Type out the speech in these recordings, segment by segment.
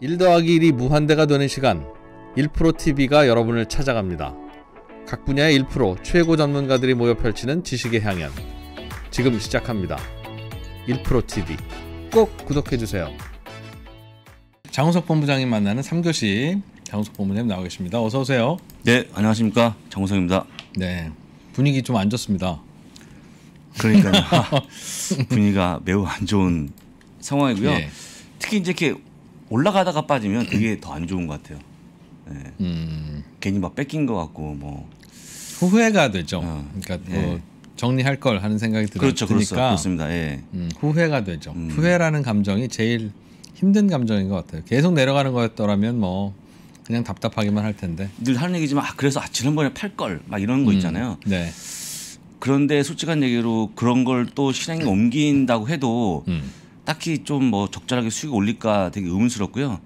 1 더하기 1이 무한대가 되는 시간 1프로TV가 여러분을 찾아갑니다. 각 분야의 1프로 최고 전문가들이 모여 펼치는 지식의 향연 지금 시작합니다. 1프로TV 꼭 구독해주세요. 장우석 본부장님 만나는 3교시 장우석 본부장님 나와 계십니다. 어서 오세요. 네, 안녕하십니까. 장우석입니다. 네, 분위기 좀 안 좋습니다. 그러니까 분위기가 매우 안 좋은 상황이고요. 네. 특히 이제 이렇게 올라가다가 빠지면 그게 더 안 좋은 것 같아요. 네. 음. 괜히 막 뺏긴 것 같고 뭐 후회가 되죠. 어. 그러니까 예. 뭐 예. 정리할 걸 하는 생각이 들으니까 그렇죠, 그렇소, 그렇습니다. 예. 음, 후회가 되죠. 음. 후회라는 감정이 제일 힘든 감정인 것 같아요. 계속 내려가는 거였더라면 뭐 그냥 답답하기만 할 텐데 늘 하는 얘기지만 아 그래서 아 지난번에 팔 걸 막 이런 거 음. 있잖아요. 음. 네. 그런데 솔직한 얘기로 그런 걸 또 실행에 옮긴다고 해도. 음. 딱히 좀 뭐 적절하게 수익 올릴까 되게 의문스럽고요.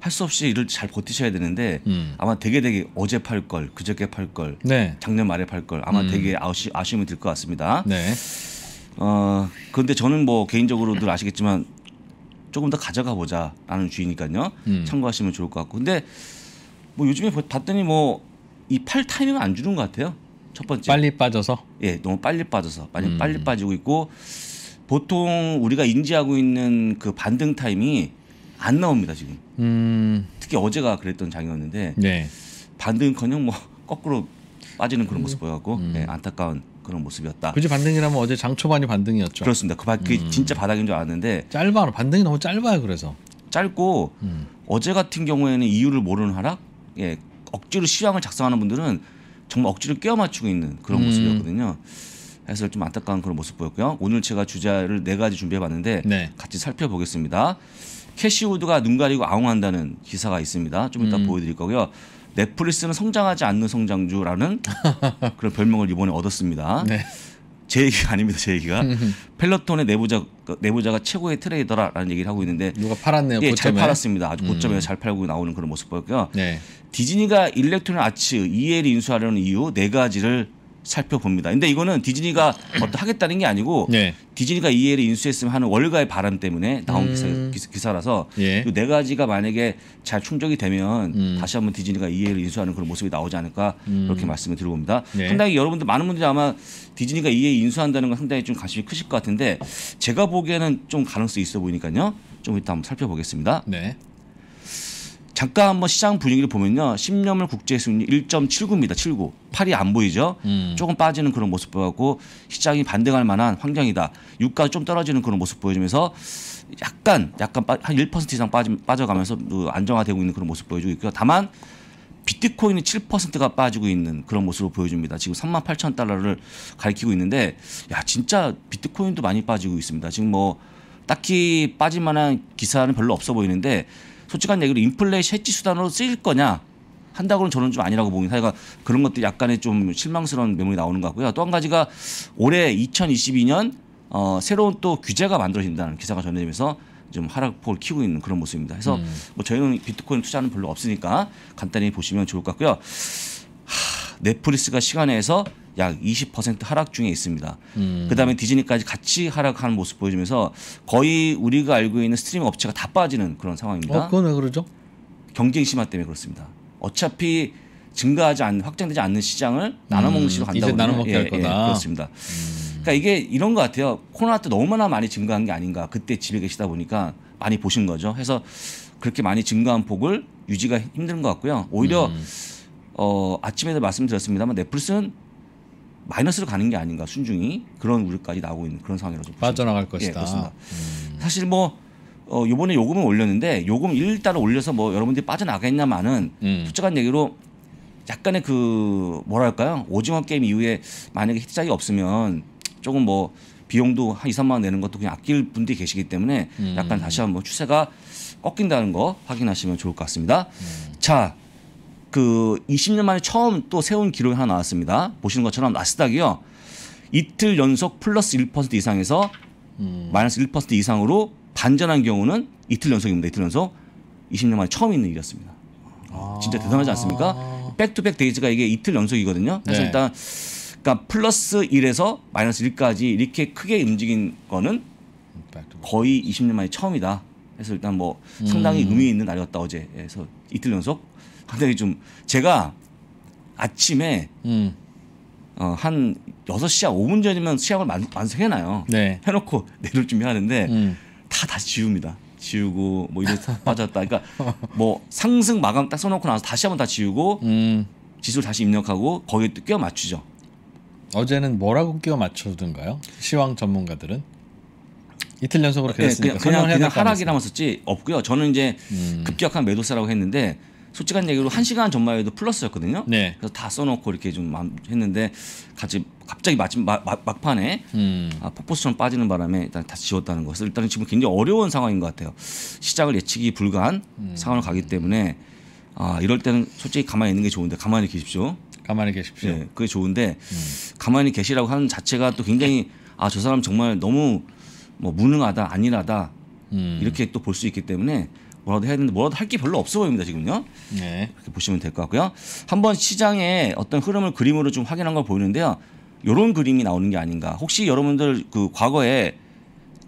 할 수 없이 일을 잘 버티셔야 되는데 음. 아마 되게 되게 어제 팔 걸, 그저께 팔 걸, 네. 작년 말에 팔 걸 아마 음. 되게 아쉬, 아쉬움이 들 것 같습니다. 네. 어 그런데 저는 뭐 개인적으로들 아시겠지만 조금 더 가져가 보자라는 주의니까요. 음. 참고하시면 좋을 것 같고 근데 뭐 요즘에 봤더니 뭐 이 팔 타이밍을 안 주는 것 같아요. 첫 번째 빨리 빠져서 예 너무 빨리 빠져서 많이 음. 빨리 빠지고 있고 보통 우리가 인지하고 있는 그 반등 타임이 안 나옵니다 지금. 음. 특히 어제가 그랬던 장이었는데 네. 반등커녕 뭐 거꾸로 빠지는 그런 모습 보여갖고 음. 네, 안타까운 그런 모습이었다. 그지 반등이라면 어제 장 초반이 반등이었죠. 그렇습니다. 그 바, 그 음. 진짜 바닥인 줄 아는데 짧아 반등이 너무 짧아요. 그래서 짧고 음. 어제 같은 경우에는 이유를 모르는 하락, 예 억지로 시황을 작성하는 분들은 정말 억지로 끼어 맞추고 있는 그런 음. 모습이었거든요. 해서 좀 안타까운 그런 모습 보였고요. 오늘 제가 주자를 네 가지 준비해봤는데 네. 같이 살펴보겠습니다. 캐시우드가 눈 가리고 아웅한다는 기사가 있습니다. 좀 이따 음. 보여드릴 거고요. 넷플릭스는 성장하지 않는 성장주라는 그런 별명을 이번에 얻었습니다. 네. 제 얘기가 아닙니다. 제 얘기가 펠로톤의 내부자 내부자가 최고의 트레이더라라는 얘기를 하고 있는데 누가 팔았네요. 예, 잘 팔았습니다. 아주 고점에서 음. 잘 팔고 나오는 그런 모습 보였고요. 네. 디즈니가 일렉트론 아츠 EL 인수하려는 이유 네 가지를 살펴봅니다. 근데 이거는 디즈니가 어떤 하겠다는 게 아니고 네. 디즈니가 이해를 인수했으면 하는 월가의 바람 때문에 나온 음. 기사, 라서 예. 이네 가지가 만약에 잘 충족이 되면 음. 다시 한번 디즈니가 이해를 인수하는 그런 모습이 나오지 않을까 음. 그렇게 말씀을 드리고봅니다 네. 상당히 여러분들 많은 분들이 아마 디즈니가 이해 인수한다는 건 상당히 좀 관심이 크실 것 같은데 제가 보기에는 좀 가능성이 있어 보이니까요. 좀 이따 한번 살펴보겠습니다. 네. 잠깐 한번 시장 분위기를 보면요. 10년물 국제 수익률 1.79입니다. 79. 팔이안 보이죠. 음. 조금 빠지는 그런 모습 보였고 시장이 반등할 만한 환경이다. 유가 좀 떨어지는 그런 모습 보여주면서 약간 약간 한1% 이상 빠지, 빠져가면서 그 안정화되고 있는 그런 모습 보여주고 있고요. 다만 비트코인이 7%가 빠지고 있는 그런 모습으로 보여줍니다. 지금 3만 8천 달러를 가리키고 있는데 야 진짜 비트코인도 많이 빠지고 있습니다. 지금 뭐 딱히 빠질 만한 기사는 별로 없어 보이는데 솔직한 얘기로 인플레 이 해치 수단으로 쓰일 거냐 한다고는 저는 좀 아니라고 봅니다. 그러니까 그런 것도 약간의 좀 실망스러운 매물이 나오는 것 같고요. 또 한 가지가 올해 2022년 어, 새로운 또 규제가 만들어진다는 기사가 전해지면서 좀 하락폭을 키우고 있는 그런 모습입니다. 그래서 음. 뭐 저희는 비트코인 투자는 별로 없으니까 간단히 보시면 좋을 것 같고요. 넷플릭스가 시간에서 약 20% 하락 중에 있습니다. 음. 그다음에 디즈니까지 같이 하락하는 모습 보여주면서 거의 우리가 알고 있는 스트림 업체가 다 빠지는 그런 상황입니다. 어, 그건 왜 그러죠? 경쟁 심화 때문에 그렇습니다. 어차피 증가하지 않는 확장되지 않는 시장을 나눠 먹는 식으로 간다고 이제 나눠 먹게 예, 할 예, 거다. 예, 그렇습니다. 음. 그러니까 이게 이런 것 같아요. 코로나 때 너무나 많이 증가한 게 아닌가. 그때 집에 계시다 보니까 많이 보신 거죠. 해서 그렇게 많이 증가한 폭을 유지가 힘든 것 같고요. 오히려 음. 어, 아침에도 말씀드렸습니다만 넷플스는 마이너스로 가는 게 아닌가 순중이 그런 우려까지 나오고 있는 그런 상황이라서 빠져나갈 것이다. 예, 그렇습니다. 음. 사실 뭐 어, 요번에 요금을 올렸는데 요금 일단은 올려서 뭐 여러분들이 빠져나가겠냐마는 음. 솔직한 얘기로 약간의 그 뭐랄까요 오징어 게임 이후에 만약에 히트작이 없으면 조금 뭐 비용도 한 2, 3만 원 내는 것도 그냥 아낄 분들이 계시기 때문에 음. 약간 다시 한번 추세가 꺾인다는 거 확인하시면 좋을 것 같습니다. 음. 자그 20년 만에 처음 또 세운 기록이 하나 나왔습니다. 보시는 것처럼 나스닥이요. 이틀 연속 플러스 1% 이상에서 음. 마이너스 1% 이상으로 반전한 경우는 이틀 연속입니다. 이틀 연속 20년 만에 처음 있는 일이었습니다. 아. 진짜 대단하지 않습니까? 백투백 데이즈가 이게 이틀 연속이거든요. 그래서 네. 일단 그러니까 플러스 1에서 마이너스 1까지 이렇게 크게 움직인 거는 거의 20년 만에 처음이다. 해서 일단 뭐 상당히 음. 의미 있는 날이었다 어제에서 이틀 연속 굉장히 좀 제가 아침에 음. 어, 한 6시야 5분 전이면 시약을 만, 완성해놔요. 네. 해놓고 내놓 준비하는데 음. 다 다시 지웁니다. 지우고 뭐 이래 서 빠졌다. 그러니까 뭐 상승 마감 딱 써놓고 나서 다시 한번 다 지우고 음. 지수를 다시 입력하고 거기에 또 끼워 맞추죠. 어제는 뭐라고 끼워 맞추던가요? 시황 전문가들은 이틀 연속으로 그랬으니까 네, 그냥 그냥, 그냥 하락이라고 썼지 없고요. 저는 이제 음. 급격한 매도세라고 했는데 솔직한 얘기로 한 시간 전만 해도 플러스였거든요. 네. 그래서 다 써놓고 이렇게 좀 했는데 같이 갑자기 마지, 마, 마, 막판에 음. 아, 폭포처럼 빠지는 바람에 일단 다 지웠다는 것을 일단은 지금 굉장히 어려운 상황인 것 같아요. 시작을 예측이 불가한 음. 상황을 가기 때문에 아 이럴 때는 솔직히 가만히 있는 게 좋은데 가만히 계십시오. 가만히 계십시오. 네, 그게 좋은데 음. 가만히 계시라고 하는 자체가 또 굉장히 아 저 사람 정말 너무 뭐 무능하다 아니라다 음. 이렇게 또 볼 수 있기 때문에 뭐라도 해야 되는데 뭐라도 할 게 별로 없어 보입니다 지금요. 네. 이렇게 보시면 될 것 같고요. 한번 시장의 어떤 흐름을 그림으로 좀 확인한 걸 보이는데요. 이런 그림이 나오는 게 아닌가. 혹시 여러분들 그 과거에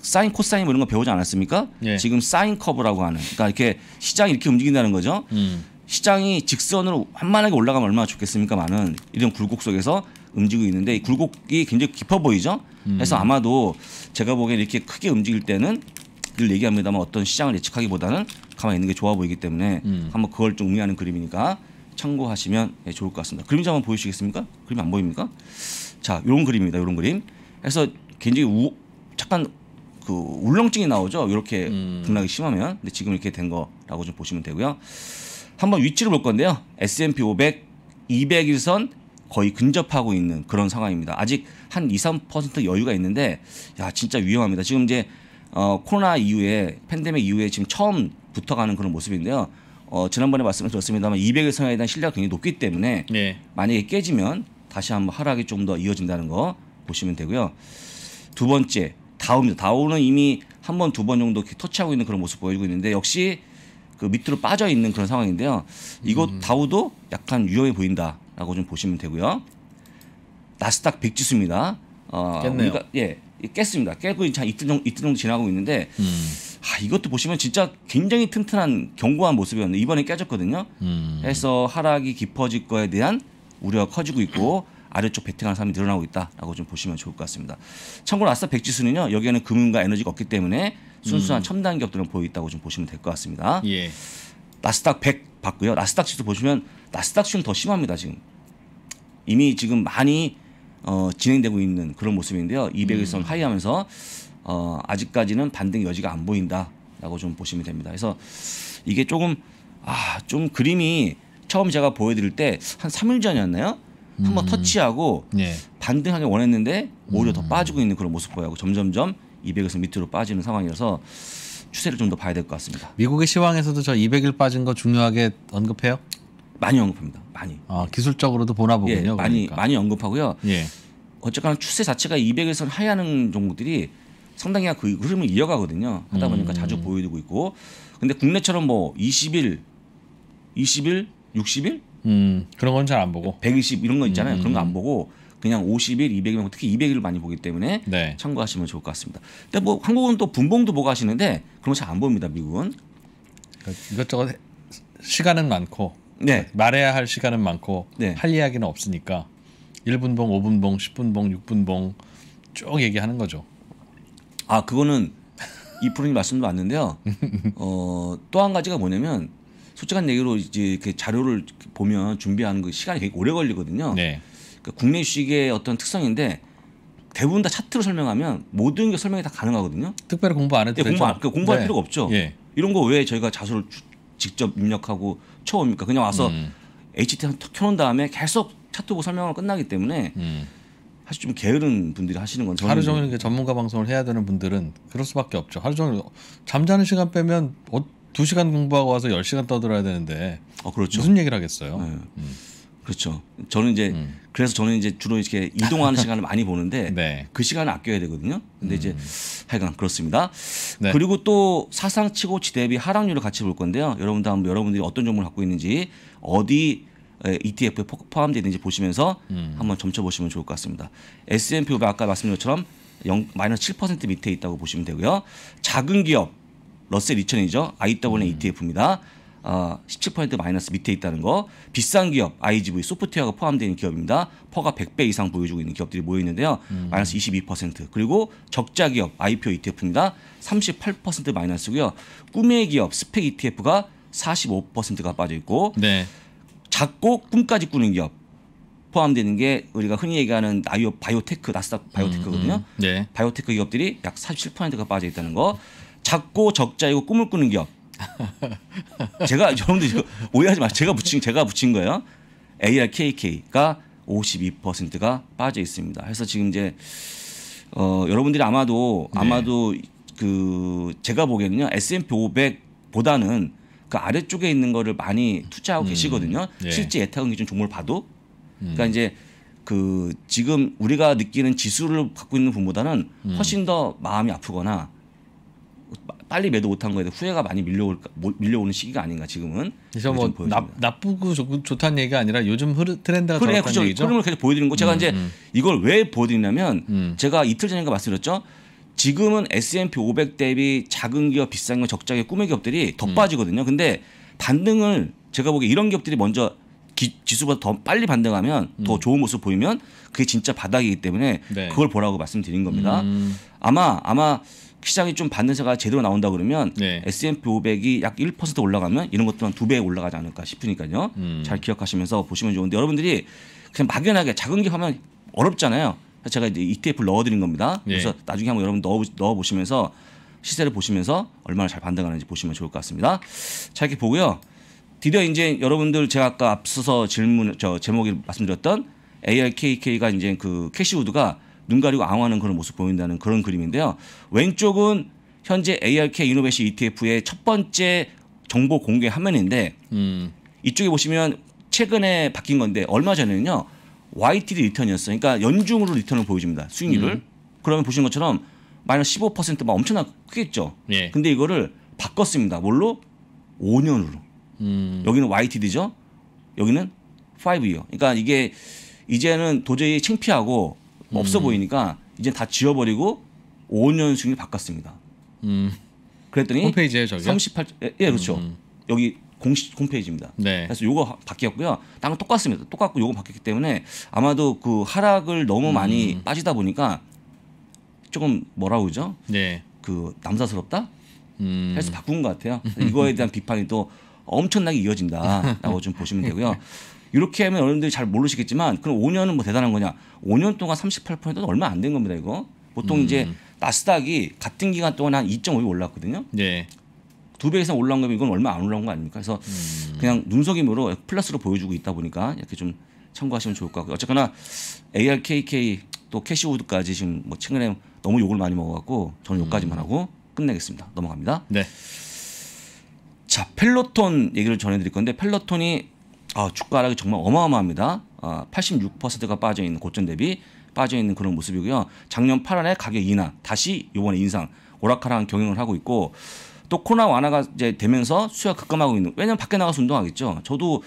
사인 코사인 뭐 이런 거 배우지 않았습니까? 네. 지금 사인 커브라고 하는. 그러니까 이렇게 시장이 이렇게 움직인다는 거죠. 음. 시장이 직선으로 한만하게 올라가면 얼마나 좋겠습니까? 많은 이런 굴곡 속에서 움직이고 있는데 이 굴곡이 굉장히 깊어 보이죠. 그래서 음. 아마도 제가 보기엔 이렇게 크게 움직일 때는 늘 얘기합니다만 어떤 시장을 예측하기보다는 가만히 있는 게 좋아 보이기 때문에 음. 한번 그걸 좀 의미하는 그림이니까 참고하시면 예, 좋을 것 같습니다. 그림자 한번 보이시겠습니까 그림 안 보입니까? 자, 이런 그림입니다. 이런 그림. 그래서 굉장히 우, 잠깐 그 울렁증이 나오죠. 이렇게 음. 분락이 심하면. 근데 지금 이렇게 된 거라고 좀 보시면 되고요. 한번 위치를 볼 건데요. S&P 500 200일선 거의 근접하고 있는 그런 상황입니다. 아직 한 2, 3% 여유가 있는데 야 진짜 위험합니다. 지금 이제 어, 코로나 이후에 팬데믹 이후에 지금 처음 붙어가는 그런 모습인데요. 어, 지난번에 말씀을 드렸습니다만 200일 선에 대한 신뢰가 굉장히 높기 때문에 네. 만약에 깨지면 다시 한번 하락이 좀 더 이어진다는 거 보시면 되고요. 두 번째 다우입니다. 다우는 이미 한 번, 두 번 정도 터치하고 있는 그런 모습 보여주고 있는데 역시 그 밑으로 빠져 있는 그런 상황인데요. 이곳 음. 다우도 약간 유험해 보인다라고 좀 보시면 되고요. 나스닥 백 지수입니다. 어, 깼네요. 우리가, 예, 깼습니다. 깨고 이제 이틀 정도, 이틀 정도 지나고 있는데 음. 아, 이것도 보시면 진짜 굉장히 튼튼한 견고한 모습이었는데 이번에 깨졌거든요. 음. 해서 하락이 깊어질 거에 대한 우려가 커지고 있고 아래쪽 베팅하는 사람이 늘어나고 있다라고 좀 보시면 좋을 것 같습니다. 참고로 아싸 백지수는요 여기에는 금융과 에너지가 없기 때문에 순수한 음. 첨단 기업들은 보여 있다고 좀 보시면 될 것 같습니다. 예. 나스닥 100 봤고요. 나스닥 지수 보시면 나스닥 지수는 더 심합니다 지금 이미 지금 많이 어, 진행되고 있는 그런 모습인데요. 200일선 음. 하이하면서 어, 아직까지는 반등 여지가 안 보인다라고 좀 보시면 됩니다. 그래서 이게 조금 아, 좀 그림이 처음 제가 보여드릴 때 한 3일 전이었나요? 한번 음. 터치하고 예. 반등하게 원했는데 오히려 음. 더 빠지고 있는 그런 모습 보여하고 점점점 200에서 밑으로 빠지는 상황이라서 추세를 좀 더 봐야 될 것 같습니다. 미국의 시황에서도 저 200일 빠진 거 중요하게 언급해요? 많이 언급합니다. 많이. 아, 기술적으로도 보나 예, 보군요. 예, 많이 그러니까. 많이 언급하고요. 예. 어쨌거나 추세 자체가 200일선 하야하는 종목들이 상당히 그 흐름을 이어가거든요. 하다 음. 보니까 음. 자주 보여주고 있고. 근데 국내처럼 뭐 20일, 20일, 60일? 음, 그런 건 잘 안 보고. 120 이런 거 있잖아요. 음. 그런 거 안 보고 그냥 50일, 200일, 특히 200일을 많이 보기 때문에 네. 참고하시면 좋을 것 같습니다. 근데 뭐 한국은 또 분봉도 보고 하시는데 그런 거 잘안 봅니다. 미국은. 이것저것 시간은 많고 네. 말해야 할 시간은 많고 네. 할 이야기는 없으니까 1분봉, 5분봉, 10분봉, 6분봉 쭉 얘기하는 거죠. 아 그거는 이 프로님 말씀도 맞는데요. 어, 또 한 가지가 뭐냐면 솔직한 얘기로 이제 그 자료를 보면 준비하는 그 시간이 되게 오래 걸리거든요. 네. 그러니까 국내 주식의 어떤 특성인데 대부분 다 차트로 설명하면 모든 게 설명이 다 가능하거든요. 특별히 공부 안 해도 네, 공부 안, 그 공부할 네. 필요가 없죠. 예. 이런 거 왜 저희가 자소를 주, 직접 입력하고 쳐옵니까? 그냥 와서 음. HT 켜놓은 다음에 계속 차트 보고 설명하면 끝나기 때문에 음. 사실 좀 게으른 분들이 하시는 건 저는 하루 종일 이렇게 전문가 방송을 해야 되는 분들은 그럴 수밖에 없죠. 하루 종일 잠자는 시간 빼면 어, 두시간 공부하고 와서 열시간 떠들어야 되는데 어, 그렇죠. 무슨 얘기를 하겠어요. 네. 음. 그렇죠. 저는 이제 음. 그래서 저는 이제 주로 이렇게 이동하는 시간을 많이 보는데 네. 그 시간을 아껴야 되거든요. 근데 음. 이제 하여간 그렇습니다. 네. 그리고 또 사상치고 지대비 하락률을 같이 볼 건데요. 여러분도 한번 여러분들이 어떤 정보를 갖고 있는지 어디 예, ETF에 포함되어 있는지 보시면서 음. 한번 점쳐 보시면 좋을 것 같습니다. S&P 500 아까 말씀드린 것처럼 0, 마이너스 7% 밑에 있다고 보시면 되고요. 작은 기업 러셀 2000이죠. IWN 음. ETF입니다. 어, 아, 17% 마이너스 밑에 있다는 거. 비싼 기업 IGV 소프트웨어가 포함되는 어있 기업입니다. 퍼가 100배 이상 보여주고 있는 기업들이 모여 있는데요. 음. 마이너스 22% 그리고 적자 기업 IPO ETF입니다. 38% 마이너스고요. 꿈의 기업 스펙 ETF가 45%가 빠져 있고 네. 작고 꿈까지 꾸는 기업 포함되는 게 우리가 흔히 얘기하는 나이오 바이오테크 나스닥 음, 바이오테크거든요. 음, 음. 네. 바이오테크 기업들이 약 47%가 빠져 있다는 거. 작고 적자이고 꿈을 꾸는 기업. 제가 여러분들 오해하지 마. 세요 제가 붙인 제가 붙인 거예요. ARKK가 52%가 빠져 있습니다. 그래서 지금 이제 어, 여러분들이 아마도 네. 아마도 네. 그 제가 보기에는요 S&P 500보다는 그 아래쪽에 있는 거를 많이 투자하고 음. 계시거든요. 예. 실제 예탁금 기준 종목을 봐도 그러니까 음. 이제 그 지금 우리가 느끼는 지수를 갖고 있는 분보다는 음. 훨씬 더 마음이 아프거나 빨리 매도 못한 거에 대해 후회가 많이 밀려올 뭐, 밀려오는 시기가 아닌가 지금은. 그래서 뭐 나, 나쁘고 좋, 좋다는 얘기가 아니라 요즘 흐르, 트렌드가 그래, 그렇죠. 흐름을 계속 보여드리는 거. 제가 음, 이제 음. 이걸 왜 보여드리냐면 음. 제가 이틀 전인가 말씀드렸죠. 지금은 S&P 500 대비 작은 기업, 비싼 기업, 적자 기업, 꿈의 기업들이 더 음. 빠지거든요. 근데 반등을 제가 보기에 이런 기업들이 먼저 기, 지수보다 더 빨리 반등하면 음. 더 좋은 모습 보이면 그게 진짜 바닥이기 때문에 네. 그걸 보라고 말씀드린 겁니다. 음. 아마 아마 시장이 좀 반등세가 제대로 나온다 그러면 네. S&P 500이 약 1% 올라가면 이런 것들만 두배 올라가지 않을까 싶으니까요. 음. 잘 기억하시면서 보시면 좋은데 여러분들이 그냥 막연하게 작은 기업 하면 어렵잖아요. 제가 이제 ETF를 넣어드린 겁니다. 예. 그래서 나중에 한번 여러분 넣어, 넣어보시면서 시세를 보시면서 얼마나 잘 반등하는지 보시면 좋을 것 같습니다. 자 이렇게 보고요. 드디어 이제 여러분들 제가 아까 앞서서 질문 저제목에 말씀드렸던 ARKK가 이제 그 캐시우드가 눈 가리고 앙하는 그런 모습 보인다는 그런 그림인데요. 왼쪽은 현재 ARK 이노베이션 ETF의 첫 번째 정보 공개 화면인데 음. 이쪽에 보시면 최근에 바뀐 건데 얼마 전에는요. YTD 리턴이었어요. 그러니까 연중으로 리턴을 보여줍니다. 수익률을. 음. 그러면 보시는 것처럼 마이너스 15%막 엄청나 게 크겠죠. 예. 근데 이거를 바꿨습니다. 뭘로? 5년으로. 음. 여기는 YTD죠. 여기는 5이요. 그러니까 이게 이제는 도저히 창피하고 없어 음. 보이니까 이제 다 지워버리고 5년 수익률 바꿨습니다. 음. 그랬더니 홈페이지에 저기 38 예, 예 그렇죠. 음. 여기 공식 홈페이지입니다. 네. 그래서 요거 바뀌었고요. 땅은 똑같습니다. 똑같고 요거 바뀌었기 때문에 아마도 그 하락을 너무 많이 음. 빠지다 보니까 조금 뭐라 고 그러죠? 네. 그 남사스럽다? 음. 해서 바꾼 것 같아요. 이거에 대한 비판이 또 엄청나게 이어진다라고 좀 보시면 되고요. 이렇게 하면 여러분들이 잘 모르시겠지만 그럼 5년은 뭐 대단한 거냐? 5년 동안 38%는 얼마 안 된 겁니다, 이거. 보통 음. 이제 나스닥이 같은 기간 동안 한2.5% 올랐거든요. 네. 두배 이상 올라온 거면 이건 얼마 안 올라온 거 아닙니까? 그래서 음. 그냥 눈속임으로 플러스로 보여주고 있다 보니까 이렇게 좀 참고하시면 좋을 것 같고 어쨌거나 ARKK 또 캐시우드까지 지금 뭐 최근에 너무 욕을 많이 먹어갖고 저는 욕까지만 음. 하고 끝내겠습니다. 넘어갑니다. 네. 자 펠로톤 얘기를 전해드릴 건데 펠로톤이 아, 주가 하락이 정말 어마어마합니다. 아, 86%가 빠져 있는 고점 대비 빠져 있는 그런 모습이고요. 작년 8월에 가격 인하 다시 이번에 인상 오락가락 경영을 하고 있고 또 코로나 완화가 이제 되면서 수요가 급감하고 있는 왜냐면 밖에 나가서 운동하겠죠. 저도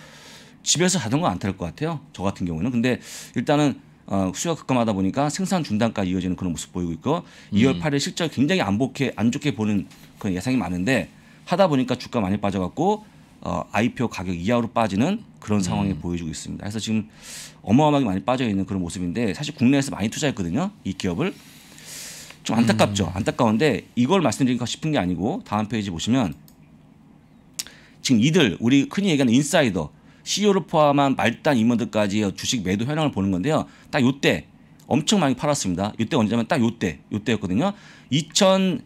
집에서 자전거 안 탈 것 같아요. 저 같은 경우는 근데 일단은 어, 수요가 급감하다 보니까 생산 중단까지 이어지는 그런 모습 보이고 있고 음. 2월 8일 실적 굉장히 안 좋게 안 좋게 보는 그런 예상이 많은데 하다 보니까 주가 많이 빠져갖고 어, IPO 가격 이하로 빠지는 그런 상황이 음. 보여지고 있습니다. 그래서 지금 어마어마하게 많이 빠져 있는 그런 모습인데 사실 국내에서 많이 투자했거든요. 이 기업을 좀 안타깝죠. 음. 안타까운데 이걸 말씀드리고 싶은 게 아니고 다음 페이지 보시면 지금 이들 우리 흔히 얘기하는 인사이더 CEO를 포함한 말단 임원들까지 주식 매도 현황을 보는 건데요. 딱 요때 엄청 많이 팔았습니다. 이때 언제냐면 딱 요때 요때였거든요. 2000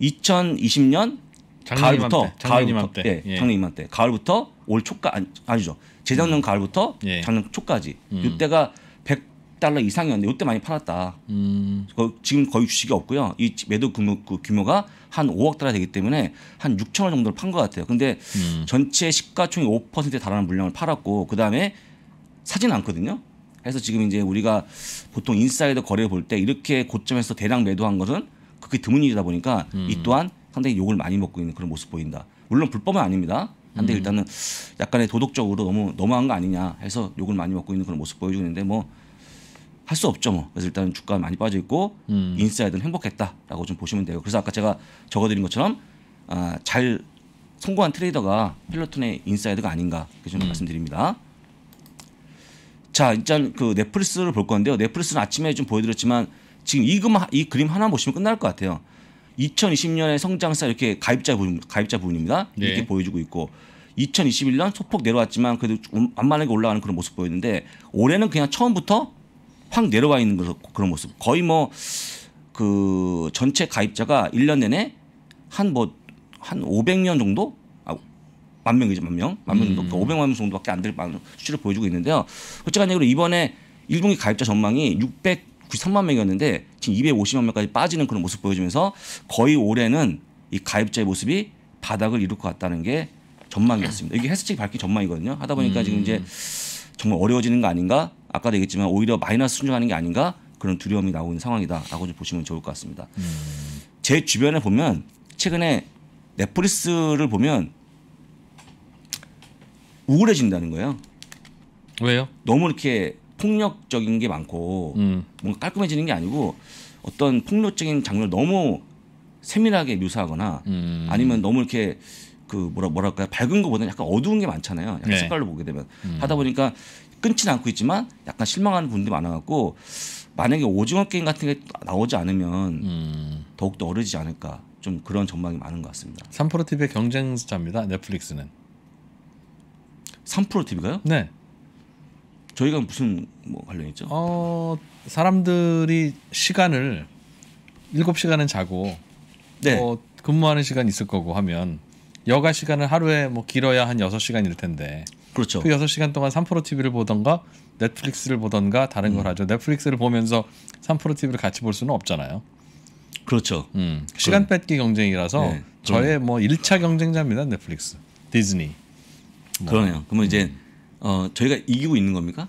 2020년 가을부터 가을부터 예, 예. 작년 이맘때 가을부터 올 초까 아니, 죠 재작년 음. 가을부터 예. 작년 초까지 음. 이때가 1 100달러 이상이었는데 이때 많이 팔았다. 음. 지금 거의 주식이 없고요. 이 매도 규모, 그 규모가 한 5억 달러 되기 때문에 한6천원 정도를 판 것 같아요. 근데 음. 전체 시가총액 5%에 달하는 물량을 팔았고 그다음에 사진 않거든요. 그래서 지금 이제 우리가 보통 인사이드 거래 볼때 이렇게 고점에서 대량 매도한 것은 그게 드문일이다 보니까 음. 이 또한 상당히 욕을 많이 먹고 있는 그런 모습 보인다. 물론 불법은 아닙니다. 근데 음. 일단은 약간의 도덕적으로 너무 너무한 거 아니냐 해서 욕을 많이 먹고 있는 그런 모습 보여주는데 뭐 할수 없죠 뭐. 그래서 일단 주가 많이 빠져 있고 음. 인사이드는 행복했다라고 좀 보시면 돼요. 그래서 아까 제가 적어드린 것처럼 아, 잘 성공한 트레이더가 펠로톤의 인사이드가 아닌가 그렇게 음. 말씀드립니다. 자 일단 그 넷플릭스를 볼 건데요. 넷플릭스는 아침에 좀 보여드렸지만 지금 이, 금, 이 그림 하나 보시면 끝날 것 같아요. 2 0 2 0년에 성장세 이렇게 가입자 부분 가입자 부분입니다. 네. 이렇게 보여주고 있고 2021년 소폭 내려왔지만 그래도 완만하게 올라가는 그런 모습 보였는데 올해는 그냥 처음부터 확내려가 있는 그런 모습. 거의 뭐 그 전체 가입자가 1년 내내 한 뭐한 한 500명 정도 아, 만 명이죠, 만 명. 만 명 정도. 음. 500만 명 정도밖에 안 될 수치를 보여주고 있는데요. 어쨌간 든에 이번에 일분기 가입자 전망이 693만 명이었는데 지금 250만 명까지 빠지는 그런 모습 보여주면서 거의 올해는 이 가입자의 모습이 바닥을 이룰 것 같다는 게 전망이었습니다. 이게 해수측이 밝힌 전망이거든요. 하다 보니까 음. 지금 이제 정말 어려워지는 거 아닌가 아까도 얘기했지만 오히려 마이너스 순족하는게 아닌가 그런 두려움이 나오는 상황이다라고 좀 보시면 좋을 것 같습니다. 음. 제 주변에 보면 최근에 넷플릭스를 보면 우울해진다는 거예요. 왜요? 너무 이렇게 폭력적인 게 많고 음. 뭔가 깔끔해지는 게 아니고 어떤 폭력적인 장면을 너무 세밀하게 묘사하거나 음. 아니면 너무 이렇게 그 뭐라 뭐랄까 밝은 거보다는 약간 어두운 게 많잖아요. 약간 네. 색깔로 보게 되면 음. 하다 보니까 끊진 않고 있지만 약간 실망하는 분들이 많아갖고 만약에 오징어 게임 같은 게 나오지 않으면 음. 더욱더 어려지지 않을까 좀 그런 전망이 많은 것 같습니다. 3프로 TV의 경쟁자입니다. 넷플릭스는 3프로 TV가요? 네. 저희가 무슨 뭐 관련 있죠? 어 사람들이 시간을 7시간은 자고 네. 어, 근무하는 시간 있을 거고 하면 여가 시간을 하루에 뭐 길어야 한 6시간일 텐데 그렇죠. 그 6시간 동안 3프로 TV를 보던가 넷플릭스를 보던가 다른 음. 걸 하죠. 넷플릭스를 보면서 3프로 TV를 같이 볼 수는 없잖아요. 그렇죠. 음. 시간 그럼. 뺏기 경쟁이라서 네. 저의 뭐 1차 경쟁자입니다. 넷플릭스, 디즈니. 뭐. 그러네요. 그러면 음. 이제 어, 저희가 이기고 있는 겁니까?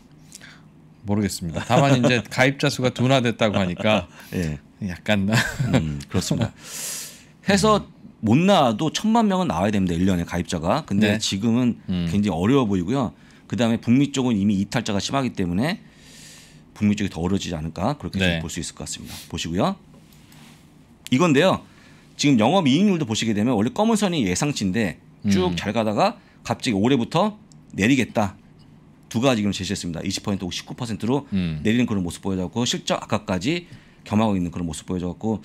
모르겠습니다. 다만 이제 가입자 수가 둔화됐다고 하니까 예. 약간 음, 그렇습니다. 해서 못 나와도 천만 명은 나와야 됩니다. 1년에 가입자가. 근데 네. 지금은 음. 굉장히 어려워 보이고요. 그다음에 북미 쪽은 이미 이탈자가 심하기 때문에 북미 쪽이 더 어려워지지 않을까 그렇게 네. 볼수 있을 것 같습니다. 보시고요. 이건데요. 지금 영업 이익률도 보시게 되면 원래 검은 선이 예상치인데 쭉잘 음. 가다가 갑자기 올해부터 내리겠다. 두 가지 지금 제시했습니다. 20%고 19%로 음. 내리는 그런 모습 보여줬고 실적 아까까지 겸하고 있는 그런 모습 보여줬고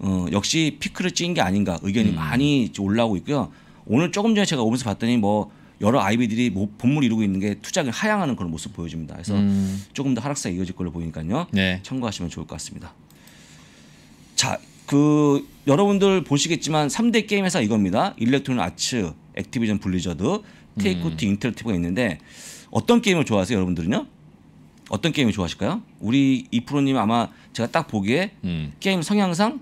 어, 역시 피크를 찍은 게 아닌가 의견이 음. 많이 올라오고 있고요. 오늘 조금 전에 제가 오면서 봤더니 뭐 여러 아이비들이 뭐 본물 이루고 있는 게 투자를 하향하는 그런 모습 보여줍니다. 그래서 음. 조금 더 하락세가 이어질 걸로 보이니까요. 네. 참고하시면 좋을 것 같습니다. 자, 그 여러분들 보시겠지만 3대 게임 회사 이겁니다. 일렉트론 아츠, 액티비전 블리저드, 테이크투 음. 인터랙티브가 있는데 어떤 게임을 좋아하세요, 여러분들은요? 어떤 게임을 좋아하실까요? 우리 이 프로님 아마 제가 딱 보기에 음. 게임 성향상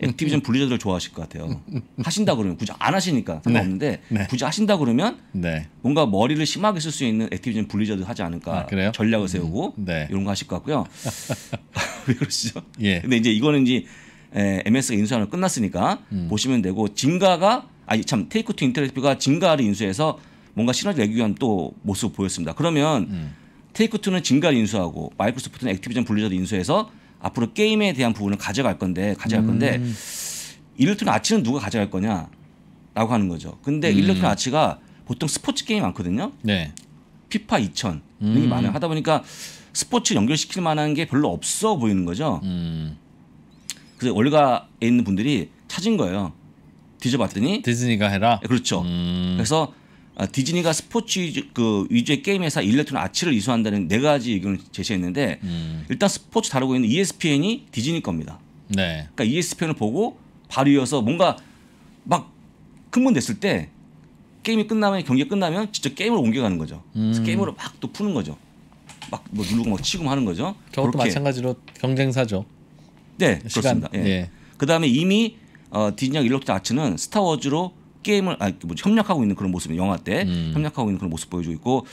액티비전 음, 분리자들을 좋아하실 것 같아요. 하신다 그러면 굳이 안 하시니까 네. 상관없는데 네. 네. 굳이 하신다 그러면 네. 뭔가 머리를 심하게 쓸 수 있는 액티비전 분리자드 하지 않을까 아, 전략을 세우고 음, 네. 이런 거 하실 것 같고요. 왜 그러시죠? 예. 근데 이제 이거는 이제 에, MS가 인수하는 끝났으니까 음. 보시면 되고 진가가 아니 참 테이크 투 인터랙티브가 진가를 인수해서 뭔가 시너지 내기 위한 또 모습 을 보였습니다. 그러면 음. 테이크 투는 진가를 인수하고 마이크로소프트는 액티비전 분리자드 인수해서 앞으로 게임에 대한 부분을 가져갈 건데 가져갈 음. 건데 음. 일렉트론 아치는 누가 가져갈 거냐라고 하는 거죠. 근데 음. 일렉트론 아치가 보통 스포츠 게임 많거든요. 네. 피파 2000 등이 음. 많아요. 하다 보니까 스포츠 연결시킬 만한 게 별로 없어 보이는 거죠. 음. 그래서 월가에 있는 분들이 찾은 거예요. 뒤져봤더니 디즈니가 해라. 예, 그렇죠. 음. 그래서 아, 디즈니가 스포츠 그 위주의 게임 회사 일렉트론 아치를 이수한다는 네 가지 의견을 제시했는데 음. 일단 스포츠 다루고 있는 ESPN이 디즈니 겁니다. 네. 그러니까 ESPN을 보고 바로 이어서 뭔가 막 흥분됐을 때 게임이 끝나면 경기 끝나면 진짜 게임으로 옮겨가는 거죠. 음. 게임으로 막 또 푸는 거죠. 막 뭐 누르고 막 치고 하는 거죠. 그것도 마찬가지로 경쟁사죠. 네, 시간. 그렇습니다. 예. 예. 그다음에 이미 어, 디즈니와 일렉트론 아치는 스타워즈로 게임을 아니 뭐 협력하고 있는 그런 모습 영화 때 음. 협력하고 있는 그런 모습 보여주고 있고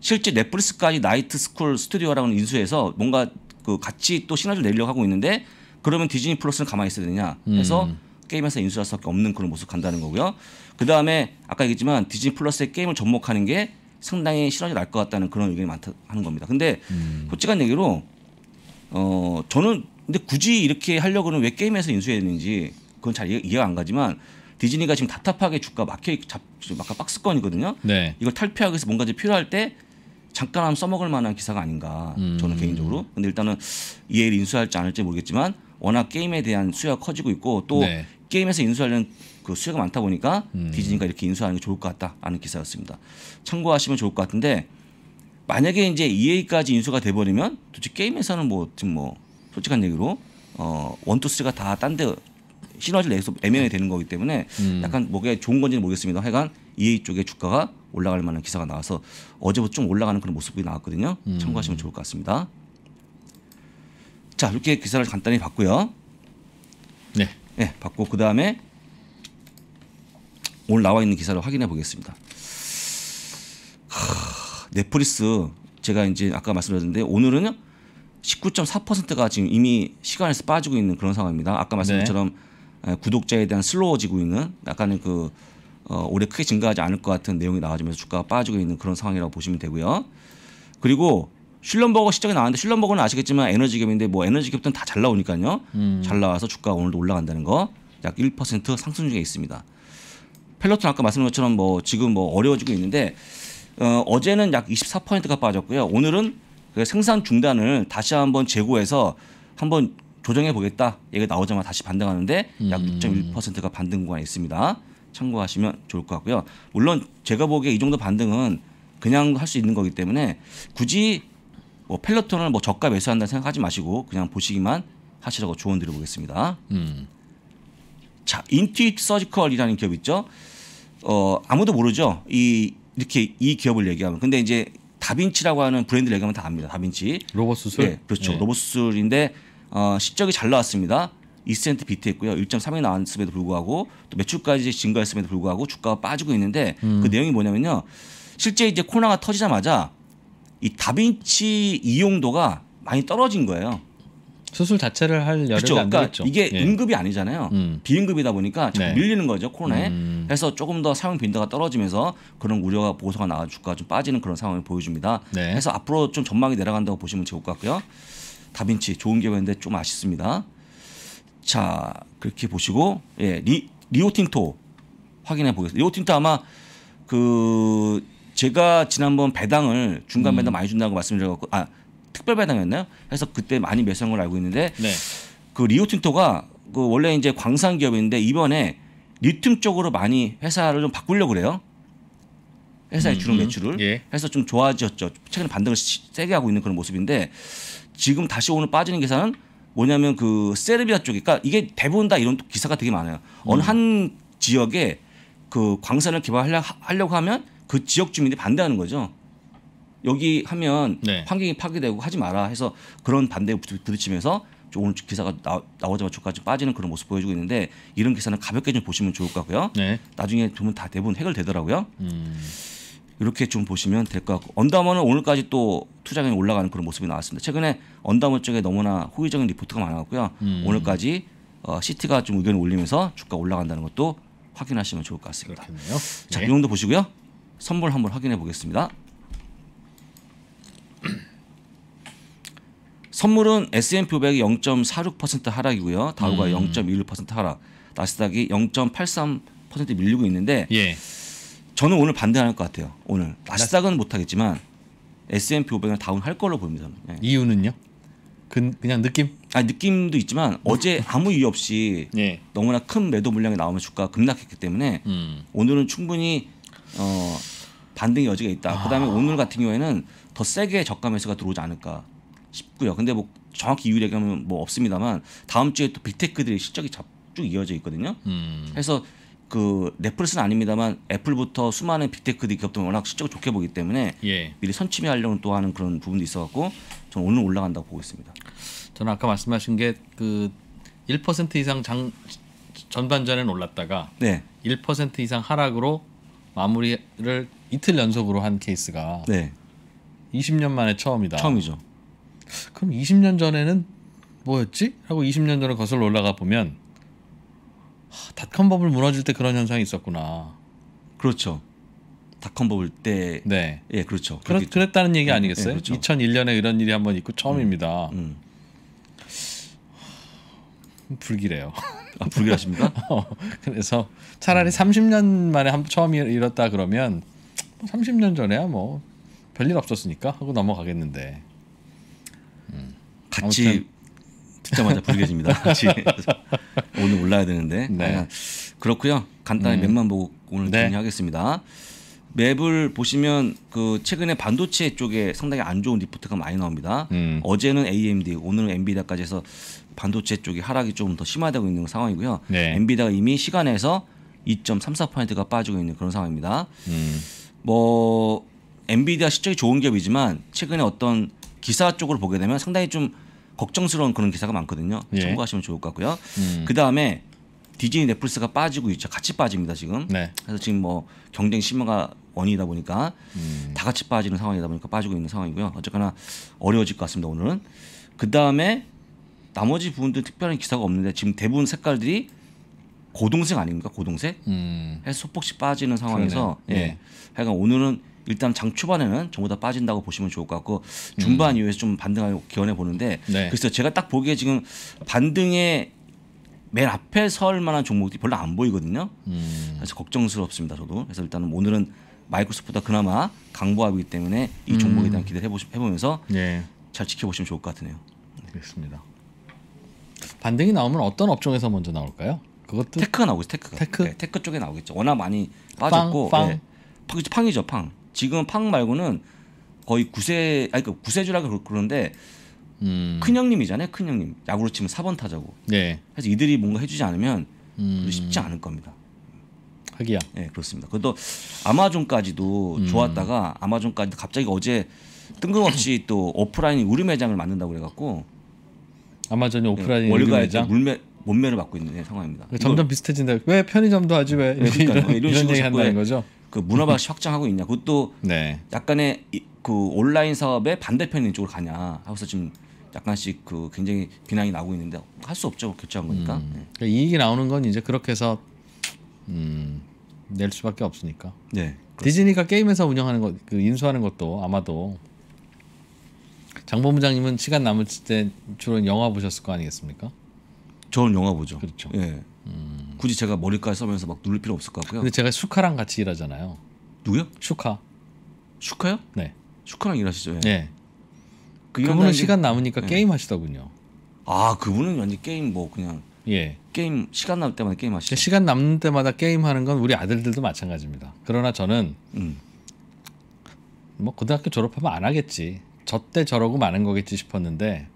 실제 넷플릭스까지 나이트 스쿨 스튜디오라는 인수해서 뭔가 그 같이 또 시너지를 내려고 하고 있는데 그러면 디즈니 플러스는 가만히 있어야 되냐 해서 음. 게임에서 인수할 수밖에 없는 그런 모습 간다는 거고요. 그 다음에 아까 얘기했지만 디즈니 플러스의 게임을 접목하는 게 상당히 시너지 날것 같다는 그런 의견이 많다 하는 겁니다. 근데 음. 솔직한 얘기로 어 저는 근데 굳이 이렇게 하려고는 왜 게임에서 인수해야 되는지 그건 잘 이해, 가안 가지만 디즈니가 지금 답답하게 주가 막혀 있고 잡 아까 박스권이거든요. 네. 이걸 탈피하기 위해서 뭔가 이제 필요할 때 잠깐 한번 써먹을 만한 기사가 아닌가 음. 저는 개인적으로. 근데 일단은 이해를 인수할지 않을지 모르겠지만 워낙 게임에 대한 수요가 커지고 있고 또 네. 게임에서 인수하려는 그 수요가 많다 보니까 음. 디즈니가 이렇게 인수하는 게 좋을 것 같다라는 기사였습니다. 참고하시면 좋을 것 같은데 만약에 이제 EA까지 인수가 돼버리면 도대체 게임에서는 뭐 지금 뭐 솔직한 얘기로 어 원투 쓰가 다딴데 시너지를 내서 애매해 되는 거기 때문에 음. 약간 뭐가 좋은 건지는 모르겠습니다. 하여간 EA 쪽의 주가가 올라갈 만한 기사가 나와서 어제부터 좀 올라가는 그런 모습이 나왔거든요. 음. 참고하시면 좋을 것 같습니다. 자 이렇게 기사를 간단히 봤고요. 네. 네 봤고 그 다음에 오늘 나와 있는 기사를 확인해 보겠습니다. 넷플릭스 제가 이제 아까 말씀드렸는데 오늘은요 19.4%가 지금 이미 시간에서 빠지고 있는 그런 상황입니다. 아까 말씀처럼 네. 드것 예, 구독자에 대한 슬로워지고 있는 약간의 그 어, 올해 크게 증가하지 않을 것 같은 내용이 나와지면서 주가가 빠지고 있는 그런 상황이라고 보시면 되고요. 그리고 슐럼버거 시장이 나왔는데 슐럼버거는 아시겠지만 에너지 기업인데 뭐 에너지 기업들은 다 잘 나오니까요. 음. 잘 나와서 주가가 오늘도 올라간다는 거 약 1% 상승 중에 있습니다. 펠로톤 아까 말씀드린 것처럼 뭐 지금 뭐 어려워지고 있는데 어, 어제는 약 24%가 빠졌고요. 오늘은 그 생산 중단을 다시 한번 재고해서 한번 조정해 보겠다 얘기 나오자마자 다시 반등하는데 약 6.1%가 음. 반등 구간이 있습니다. 참고하시면 좋을 것 같고요. 물론 제가 보기에 이 정도 반등은 그냥 할 수 있는 거기 때문에 굳이 뭐 펠로톤을 뭐 저가 매수한다 생각하지 마시고 그냥 보시기만 하시라고 조언 드려보겠습니다. 음. 자, 인이트 서지컬이라는 기업 있죠. 어, 아무도 모르죠. 이 이렇게 이 기업을 얘기하면. 근데 이제 다빈치라고 하는 브랜드를 얘기하면 다 압니다. 다빈치. 로봇 수술. 네, 그렇죠. 네. 로봇 수술인데 어, 실적이 잘 나왔습니다. 2센트 비트했고요. 1.3이 나왔음에도 불구하고 또 매출까지 증가했음에도 불구하고 주가가 빠지고 있는데 그 음. 그 내용이 뭐냐면요. 실제 이제 코로나가 터지자마자 이 다빈치 이용도가 많이 떨어진 거예요. 수술 자체를 할 여력이 그렇죠. 그러니까 되겠죠. 이게 예. 응급이 아니잖아요. 음. 비응급이다 보니까 자꾸 네. 밀리는 거죠 코로나에. 음. 그래서 조금 더 사용 빈도가 떨어지면서 그런 우려가 보고서가 나와 주가 좀 빠지는 그런 상황을 보여줍니다. 네. 그래서 앞으로 좀 전망이 내려간다고 보시면 좋을 것 같고요. 다빈치 좋은 결과인데 좀 아쉽습니다. 자 그렇게 보시고 예, 리, 리오틴토 확인해 보겠습니다. 리오틴토 아마 그 제가 지난번 배당을 중간 배당 음. 많이 준다고 말씀드렸고 아 특별 배당이었나요? 해서 그때 많이 매수한 걸 알고 있는데 네. 그 리오틴토가 그 원래 이제 광산 기업인데 이번에 리튬 쪽으로 많이 회사를 좀 바꾸려고 그래요. 회사에 음, 주로 음. 매출을 예. 해서 좀 좋아졌죠. 최근에 반등을 세게 하고 있는 그런 모습인데 지금 다시 오늘 빠지는 기사는 뭐냐면 그 세르비아 쪽이 그니까 이게 대부분 다 이런 기사가 되게 많아요. 어느 음. 한 지역에 그 광산을 개발하려고 하면 그 지역 주민들이 반대하는 거죠. 여기 하면 네. 환경이 파괴되고 하지 마라 해서 그런 반대에 부딪히면서 오늘 기사가 나, 오자마자 저까지 빠지는 그런 모습 보여주고 있는데 이런 기사는 가볍게 좀 보시면 좋을 거 같고요. 네. 나중에 보면 다 대부분 해결되더라고요. 음. 이렇게 좀 보시면 될 것 같고 언더머는 오늘까지 또 투자금이 올라가는 그런 모습이 나왔습니다. 최근에 언더머 쪽에 너무나 호의적인 리포트가 많았고요. 음. 오늘까지 어, 시티가 좀 의견을 올리면서 주가 올라간다는 것도 확인하시면 좋을 것 같습니다. 그렇겠네요. 자, 네. 이 정도 보시고요. 선물 한번 확인해 보겠습니다. 선물은 S&P 500이 0.46% 하락이고요. 다우가 음. 0.21% 하락, 나스닥이 0.83% 밀리고 있는데 예. 저는 오늘 반대할 것 같아요. 오늘 나스닥은 못하겠지만 S&P 500은 다운할 걸로 보입니다. 예. 이유는요? 그, 그냥 느낌? 아 느낌도 있지만 어제 아무 이유 없이 예. 너무나 큰 매도 물량이 나오면 주가 급락했기 때문에 음. 오늘은 충분히 어, 반등 여지가 있다. 아. 그다음에 오늘 같은 경우에는 더 세게 저가 매수가 들어오지 않을까 싶고요. 근데 뭐 정확히 이유 얘기하면 뭐 없습니다만 다음 주에 또 빅테크들의 실적이 쭉 이어져 있거든요. 음. 그래서 그 넷플릭스는 아닙니다만 애플부터 수많은 빅테크 들 기업들 워낙 실적을 좋게 보기 때문에 예. 미리 선침해하려는 또 하는 그런 부분도 있어갖고 저는 오늘 올라간다고 보고 있습니다. 저는 아까 말씀하신 게 그 1% 이상 장전반전에 올랐다가 네. 1% 이상 하락으로 마무리를 이틀 연속으로 한 케이스가 네. 20년 만에 처음이다. 처음이죠. 그럼 20년 전에는 뭐였지? 하고 20년 전에 거슬러 올라가 보면 닷컴 버블 무너질 때 그런 현상이 있었구나. 그렇죠. 닷컴 버블 때. 네. 예, 그렇죠. 그렇, 그랬다는 얘기 예, 아니겠어요? 예, 그렇죠. 2001년에 이런 일이 한번 있고 처음입니다. 음, 음. 음 불길해요. 아, 불길하십니까? 어, 그래서 차라리 음. 30년 만에 한, 처음 이었다 그러면 30년 뭐 전에야 뭐 별일 없었으니까 하고 넘어가겠는데. 음. 같이 듣자마자 부르겠습니다 오늘 올라야 되는데 네. 아, 그렇고요. 간단히 음. 맵만 보고 오늘 네. 정리하겠습니다. 맵을 보시면 그 최근에 반도체 쪽에 상당히 안 좋은 리포트가 많이 나옵니다. 음. 어제는 AMD, 오늘은 엔비디아까지 해서 반도체 쪽이 하락이 좀 더 심화되고 있는 상황이고요. 네. 엔비디아가 이미 시간에서 2.34%가 빠지고 있는 그런 상황입니다. 음. 뭐 엔비디아 실적이 좋은 기업이지만 최근에 어떤 기사 쪽으로 보게 되면 상당히 좀 걱정스러운 그런 기사가 많거든요. 예. 참고하시면 좋을 것 같고요. 음. 그 다음에 디즈니 넷플릭스가 빠지고 있죠. 같이 빠집니다 지금. 네. 그래서 지금 뭐 경쟁 심화가 원인이다 보니까 음. 다 같이 빠지는 상황이다 보니까 빠지고 있는 상황이고요. 어쨌거나 어려워질 것 같습니다 오늘은. 그 다음에 나머지 부분들 특별한 기사가 없는데 지금 대부분 색깔들이 고동색 아닙니까 고동색? 음. 해서 소폭씩 빠지는 상황에서 예. 네. 하여간 오늘은 일단 장 초반에는 전부 다 빠진다고 보시면 좋을 것 같고 중반 음. 이후에 좀반등을 기원해 보는데 네. 그래서 제가 딱 보기에 지금 반등의 맨 앞에 설 만한 종목들이 별로 안 보이거든요. 음. 그래서 걱정스럽습니다. 저도. 그래서 일단은 오늘은 마이크로소프트가 그나마 강보하기 때문에 이 종목에 대한 음. 기대를 해보, 해보면서 네. 잘 지켜보시면 좋을 것 같으네요. 알겠습니다. 반등이 나오면 어떤 업종에서 먼저 나올까요? 그것도 테크가 나오고 테크 테크 네, 테크 쪽에 나오겠죠. 워낙 많이 빠졌고 팡, 팡. 네. 팡이죠 팡. 지금 팡 말고는 거의 구세 아니 그 구세주라 그러는데 음. 큰 형님이잖아요. 큰 형님 야구로 치면 4번 타자고. 네. 그래서 이들이 뭔가 해주지 않으면 음. 쉽지 않을 겁니다. 하기야. 네 그렇습니다. 그래도 아마존까지도 음. 좋았다가 아마존까지 갑자기 어제 뜬금없이 또 오프라인 우류 매장을 만든다고 그래갖고 아마존이 네, 오프라인 네, 월가에 물매 몸매를 받고 있는 상황입니다. 점점 이걸, 비슷해진다. 왜 편의점도 하지 왜그러 네, 이런, 이런, 이런 얘기 한다는 거죠. 그 문화밭이 확장하고 있냐. 그것도 네. 약간의 그 온라인 사업의 반대편인 쪽으로 가냐 하고서 지금 약간씩 그 굉장히 비난이 나오고 있는데 할 수 없죠 결제한 거니까 음. 네. 그러니까 이익이 나오는 건 이제 그렇게 해서 음, 낼 수밖에 없으니까 네, 디즈니가 게임에서 운영하는 것그 인수하는 것도 아마도 장 본부장님은 시간 남을 때 주로 영화 보셨을 거 아니겠습니까? 저는 영화 보죠. 그렇죠. 예. 굳이 제가 머리까지 써면서 막 누를 필요 없을 것 같고요. 근데 제가 슈카랑 같이 일하잖아요. 누구요? 슈카. 슈카요? 네. 슈카랑 일하시죠. 예. 네. 그 그분은 시간 남으니까 네. 게임 하시더군요. 아 그분은 완전 게임 뭐 그냥 예. 게임 시간 남을 때마다 게임 하시죠. 그러니까 시간 남는 때마다 게임 하는 건 우리 아들들도 마찬가지입니다. 그러나 저는 음. 뭐 고등학교 졸업하면 안 하겠지. 저때 저러고 마는 거겠지 싶었는데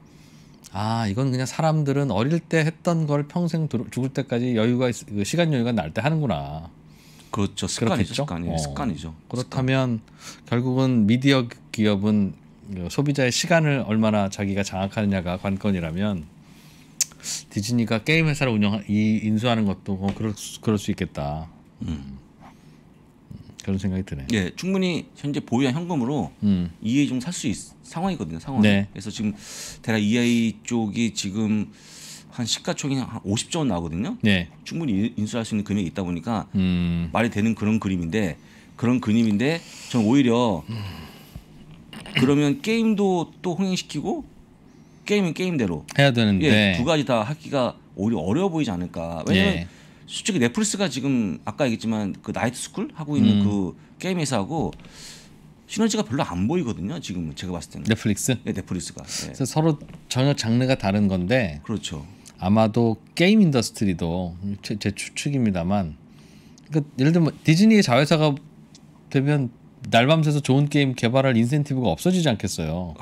아 이건 그냥 사람들은 어릴 때 했던 걸 평생 죽을 때까지 여유가 있, 그 시간 여유가 날 때 하는구나. 그렇죠. 습관이죠. 습관이, 어. 습관이죠. 그렇다면 습관. 결국은 미디어 기업은 소비자의 시간을 얼마나 자기가 장악하느냐가 관건이라면 디즈니가 게임 회사를 운영 이 인수하는 것도 뭐 그럴 수, 그럴 수 있겠다. 음. 그런 생각이 드네요. 예, 충분히 현재 보유한 현금으로 음. EA 좀살 수있 상황이거든요. 상황. 네. 그래서 지금 대략 아이 쪽이 지금 한시가총이한 50조 원 나거든요. 오 네. 충분히 인수할 수 있는 금액이 있다 보니까 음. 말이 되는 그런 그림인데 그런 그림인데 저는 오히려 그러면 게임도 또 흥행시키고 게임은 게임대로 해야 되는데 예, 두 가지 다 하기가 오히려 어려워 보이지 않을까. 왜냐면 예. 솔직히 넷플릭스가 지금 아까 얘기했지만 그 나이트 스쿨 하고 있는 음. 그 게임 회사하고 시너지가 별로 안 보이거든요. 지금 제가 봤을 때는 넷플릭스. 네, 넷플릭스가. 네. 그래서 서로 전혀 장르가 다른 건데. 그렇죠. 아마도 게임 인더스트리도 제, 제 추측입니다만. 그러니까 예를 들면 뭐 디즈니의 자회사가 되면 날밤새서 좋은 게임 개발할 인센티브가 없어지지 않겠어요.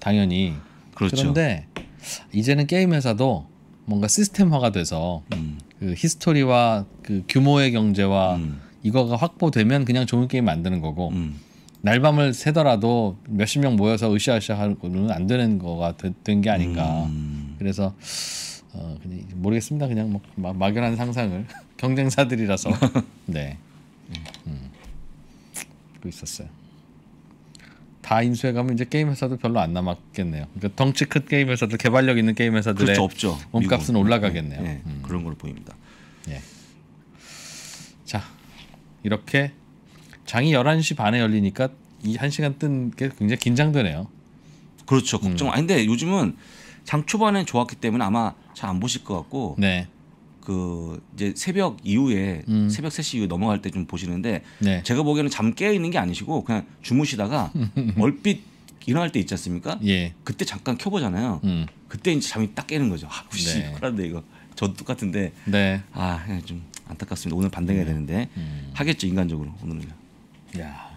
당연히. 그렇죠. 그런데 이제는 게임 회사도 뭔가 시스템화가 돼서 음. 그 히스토리와 그 규모의 경제와 음. 이거가 확보되면 그냥 좋은 게임 만드는 거고 음. 날밤을 새더라도 몇십 명 모여서 으쌰으쌰 하고는 안 되는 거가 된 게 아닌가 음. 그래서 어, 그냥 모르겠습니다 그냥 뭐 마, 막연한 상상을 경쟁사들이라서 네 음. 음. 있었어요. 다 인수해 가면 이제 게임 회사도 별로 안 남았겠네요. 그러니까 덩치 큰 게임 회사들, 개발력 있는 게임 회사들의 그렇죠, 없죠. 몸값은 미국. 올라가겠네요. 네, 음. 그런 걸로 보입니다. 예. 자, 이렇게 장이 11시 반에 열리니까 이 1시간 뜬 게 굉장히 긴장되네요. 그렇죠. 걱정. 음. 아 근데 요즘은 장 초반엔 좋았기 때문에 아마 잘 안 보실 것 같고 네. 그 이제 새벽 이후에 음. 새벽 3시 이후 넘어갈 때 좀 보시는데 네. 제가 보기에는 잠깨어 있는 게 아니시고 그냥 주무시다가 얼핏 일어날 때 있지 않습니까? 예. 그때 잠깐 켜보잖아요. 음. 그때 이제 잠이 딱 깨는 거죠. 아, 혹시 네. 큰데 이거. 저도 똑같은데. 네. 아, 예, 좀 안타깝습니다. 오늘 반등해야 네. 음. 되는데 하겠죠 인간적으로 오늘은. 야.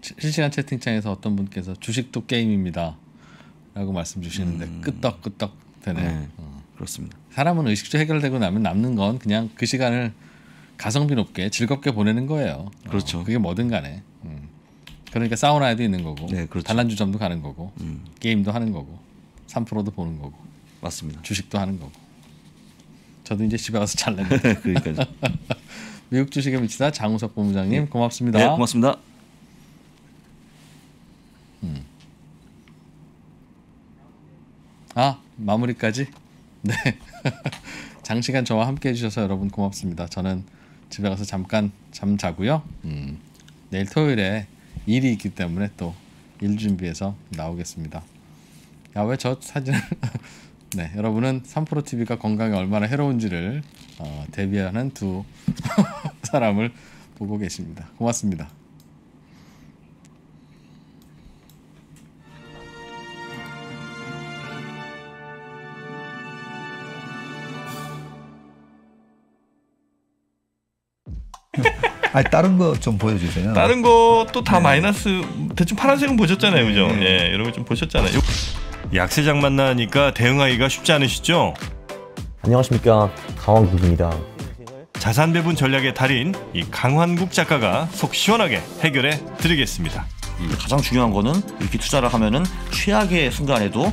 실시간 채팅창에서 어떤 분께서 주식도 게임입니다. 라고 말씀 주시는데 음. 끄떡끄떡 되네 네. 어. 그렇습니다. 사람은 의식주 해결되고 나면 남는 건 그냥 그 시간을 가성비 높게 즐겁게 보내는 거예요. 그렇죠. 어, 그게 뭐든 간에. 음. 그러니까 사우나에도 있는 거고, 네, 그렇죠. 단란주점도 가는 거고, 음. 게임도 하는 거고, 3%도 보는 거고. 맞습니다. 주식도 하는 거고. 저도 이제 집에 와서 잘래. 그러니까 미국 주식의 미치다 장우석 본부장님 네. 고맙습니다. 네, 고맙습니다. 음. 아 마무리까지 네. 장시간 저와 함께 해주셔서 여러분 고맙습니다. 저는 집에 가서 잠깐 잠 자고요. 음, 내일 토요일에 일이 있기 때문에 또 일 준비해서 나오겠습니다. 야왜저 아, 사진? 네, 여러분은 삼프로 TV가 건강에 얼마나 해로운지를 어, 대비하는 두 사람을 보고 계십니다. 고맙습니다. 아니 다른 거 좀 보여주세요. 다른 것도 다 네. 마이너스 대충 파란색은 보셨잖아요, 그죠? 네. 예, 이런 거좀 보셨잖아요. 약세장 만나니까 대응하기가 쉽지 않으시죠? 안녕하십니까 강원국입니다. 자산 배분 전략의 달인 이 강환국 작가가 속 시원하게 해결해 드리겠습니다. 음, 가장 중요한 거는 이렇게 투자를 하면은 최악의 순간에도